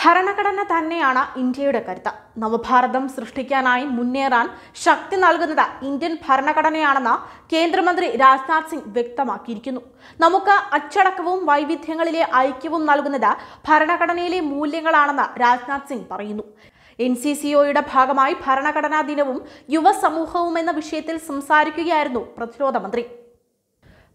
ഭരണഘടന തന്നെയാണ് ഇന്ത്യയുടെ കരുത്ത് നവഭാരതം സൃഷ്ടിക്കാനായി മുന്നേറാൻ ശക്തി നൽകുന്നത് ഇന്ത്യൻ ഭരണഘടനയാണെന്ന് കേന്ദ്രമന്ത്രി രാജ്നാഥ് സിംഗ് വ്യക്തമാക്കിയിരിക്കുന്നു നമുക്ക് അച്ചടക്കവും വൈവിധ്യങ്ങളിലെ ഐക്യവും നൽകുന്നത് ഭരണഘടനയിലെ മൂല്യങ്ങളാണെന്ന് രാജ്നാഥ് സിംഗ് പറയുന്നു എൻ സി സി ഒയുടെ ഭാഗമായി ഭരണഘടനാ ദിനവും യുവസമൂഹവും എന്ന വിഷയത്തിൽ സംസാരിക്കുകയായിരുന്നു പ്രതിരോധ മന്ത്രി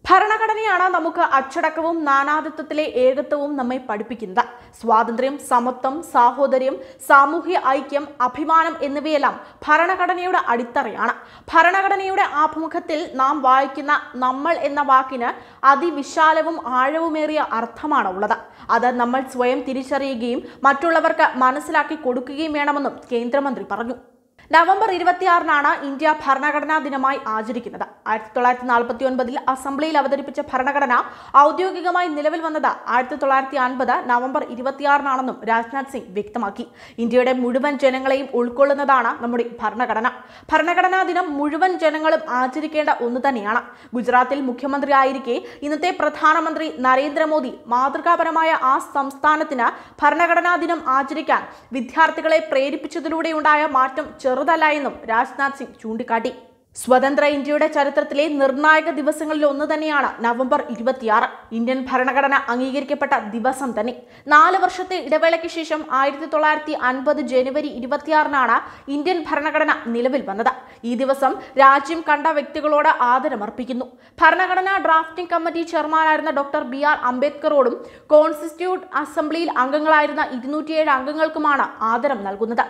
ഭരണഘടനയാണ് നമുക്ക് അച്ചടക്കവും നാനാതിത്വത്തിലെ ഏകത്വവും നമ്മെ പഠിപ്പിക്കുന്നത് സ്വാതന്ത്ര്യം സമത്വം സാഹോദര്യം സാമൂഹ്യ ഐക്യം അഭിമാനം എന്നിവയെല്ലാം ഭരണഘടനയുടെ അടിത്തറയാണ് ഭരണഘടനയുടെ ആഭിമുഖത്തിൽ നാം വായിക്കുന്ന നമ്മൾ എന്ന വാക്കിന് അതിവിശാലവും ആഴവുമേറിയ അർത്ഥമാണ് ഉള്ളത് അത് നമ്മൾ സ്വയം തിരിച്ചറിയുകയും മറ്റുള്ളവർക്ക് മനസ്സിലാക്കി കൊടുക്കുകയും വേണമെന്നും കേന്ദ്രമന്ത്രി പറഞ്ഞു നവംബർ ഇരുപത്തിയാറിനാണ് ഇന്ത്യ ഭരണഘടനാ ദിനമായി ആചരിക്കുന്നത് ആയിരത്തി തൊള്ളായിരത്തി നാൽപ്പത്തി ഒൻപതിൽ അസംബ്ലിയിൽ അവതരിപ്പിച്ച ഭരണഘടന ഔദ്യോഗികമായി നിലവിൽ വന്നത് ആയിരത്തി തൊള്ളായിരത്തി അൻപത് നവംബർ ഇരുപത്തിയാറിനാണെന്നും രാജ്നാഥ് സിംഗ് വ്യക്തമാക്കി ഇന്ത്യയുടെ മുഴുവൻ ജനങ്ങളെയും ഉൾക്കൊള്ളുന്നതാണ് നമ്മുടെ ഭരണഘടന ഭരണഘടനാ ദിനം മുഴുവൻ ജനങ്ങളും ആചരിക്കേണ്ട ഒന്ന് തന്നെയാണ് ഗുജറാത്തിൽ മുഖ്യമന്ത്രിയായിരിക്കെ ഇന്നത്തെ പ്രധാനമന്ത്രി നരേന്ദ്രമോദി മാതൃകാപരമായ ആ സംസ്ഥാനത്തിന് ഭരണഘടനാ ദിനം ആചരിക്കാൻ വിദ്യാർത്ഥികളെ പ്രേരിപ്പിച്ചതിലൂടെയുണ്ടായ മാറ്റം ചെറു ചെറുതല്ല എന്നും രാജ്നാഥ് സിംഗ് ചൂണ്ടിക്കാട്ടി സ്വതന്ത്ര ഇന്ത്യയുടെ ചരിത്രത്തിലെ നിർണായക ദിവസങ്ങളിൽ ഒന്ന് തന്നെയാണ് നവംബർ ഇരുപത്തിയാറ് ഇന്ത്യൻ ഭരണഘടന അംഗീകരിക്കപ്പെട്ട ദിവസം തന്നെ നാല് വർഷത്തെ ഇടവേളയ്ക്ക് ശേഷം ആയിരത്തി തൊള്ളായിരത്തി അൻപത് ജനുവരി ഇരുപത്തിയാറിനാണ് ഇന്ത്യൻ ഭരണഘടന നിലവിൽ വന്നത് ഈ ദിവസം രാജ്യം കണ്ട വ്യക്തികളോട് ആദരമർപ്പിക്കുന്നു ഭരണഘടനാ ഡ്രാഫ്റ്റിംഗ് കമ്മിറ്റി ചെയർമാനായിരുന്ന ഡോക്ടർ ബി ആർ അംബേദ്കറോടും കോൺസ്റ്റിറ്റ്യൂട്ട് അസംബ്ലിയിൽ അംഗങ്ങളായിരുന്ന ഇരുന്നൂറ്റിയേഴ് അംഗങ്ങൾക്കുമാണ് ആദരം നൽകുന്നത്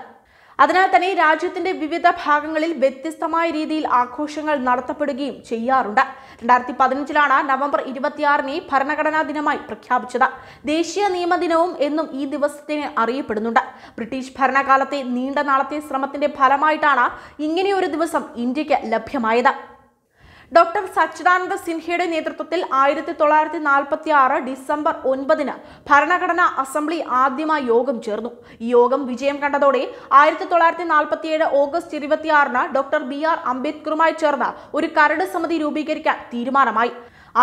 അതിനാൽ തന്നെ രാജ്യത്തിന്റെ വിവിധ ഭാഗങ്ങളിൽ വ്യത്യസ്തമായ രീതിയിൽ ആഘോഷങ്ങൾ നടത്തപ്പെടുകയും ചെയ്യാറുണ്ട് രണ്ടായിരത്തി പതിനഞ്ചിലാണ് നവംബർ ഇരുപത്തിയാറിനെ ഭരണഘടനാ ദിനമായി പ്രഖ്യാപിച്ചത് ദേശീയ നിയമ ദിനവും എന്നും ഈ ദിവസത്തിന് അറിയപ്പെടുന്നുണ്ട് ബ്രിട്ടീഷ് ഭരണകാലത്തെ നീണ്ട നാളത്തെ ശ്രമത്തിന്റെ ഫലമായിട്ടാണ് ഇങ്ങനെയൊരു ദിവസം ഇന്ത്യക്ക് ലഭ്യമായത് ഡോക്ടർ സച്ചിദാനന്ദ സിൻഹയുടെ നേതൃത്വത്തിൽ ആയിരത്തി തൊള്ളായിരത്തി നാൽപ്പത്തി ആറ് ഡിസംബർ ഒൻപതിന് ഭരണഘടനാ അസംബ്ലി ആദ്യമായി യോഗം ചേർന്നു ഈ യോഗം വിജയം കണ്ടതോടെ ആയിരത്തി തൊള്ളായിരത്തി നാൽപ്പത്തിയേഴ് ഓഗസ്റ്റ് ഇരുപത്തിയാറിന് ഡോക്ടർ ബി ആർ അംബേദ്കറുമായി ചേർന്ന ഒരു കരട് സമിതി രൂപീകരിക്കാൻ തീരുമാനമായി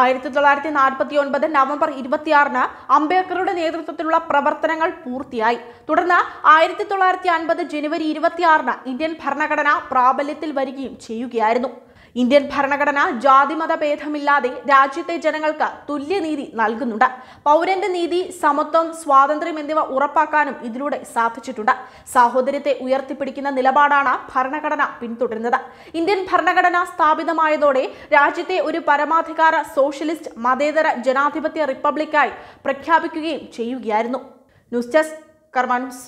ആയിരത്തി തൊള്ളായിരത്തി നാൽപ്പത്തി ഒൻപത് നവംബർ ഇരുപത്തിയാറിന് അംബേദ്കറുടെ നേതൃത്വത്തിലുള്ള പ്രവർത്തനങ്ങൾ പൂർത്തിയായി തുടർന്ന് ആയിരത്തി തൊള്ളായിരത്തി അൻപത് ജനുവരി ഇരുപത്തിയാറിന് ഇന്ത്യൻ ഭരണഘടന പ്രാബല്യത്തിൽ വരികയും ചെയ്യുകയായിരുന്നു ഇന്ത്യൻ ഭരണഘടന ജാതിമത ഭേദമില്ലാതെ രാജ്യത്തെ ജനങ്ങൾക്ക് തുല്യനീതി നൽകുന്നുണ്ട് പൗരന്റെ നീതി സമത്വം സ്വാതന്ത്ര്യം എന്നിവ ഉറപ്പാക്കാനും ഇതിലൂടെ സാധിച്ചിട്ടുണ്ട് സാഹോദര്യത്തെ ഉയർത്തിപ്പിടിക്കുന്ന നിലപാടാണ് ഭരണഘടന പിന്തുടരുന്നത് ഇന്ത്യൻ ഭരണഘടന സ്ഥാപിതമായതോടെ രാജ്യത്തെ ഒരു പരമാധികാര സോഷ്യലിസ്റ്റ് മതേതര ജനാധിപത്യ റിപ്പബ്ലിക്കായി പ്രഖ്യാപിക്കുകയും ചെയ്യുകയായിരുന്നു ന്യൂസ് ഡെസ്ക് കർമാൻസ്